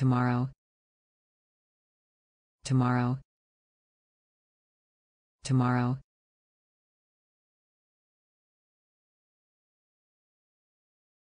tomorrow tomorrow tomorrow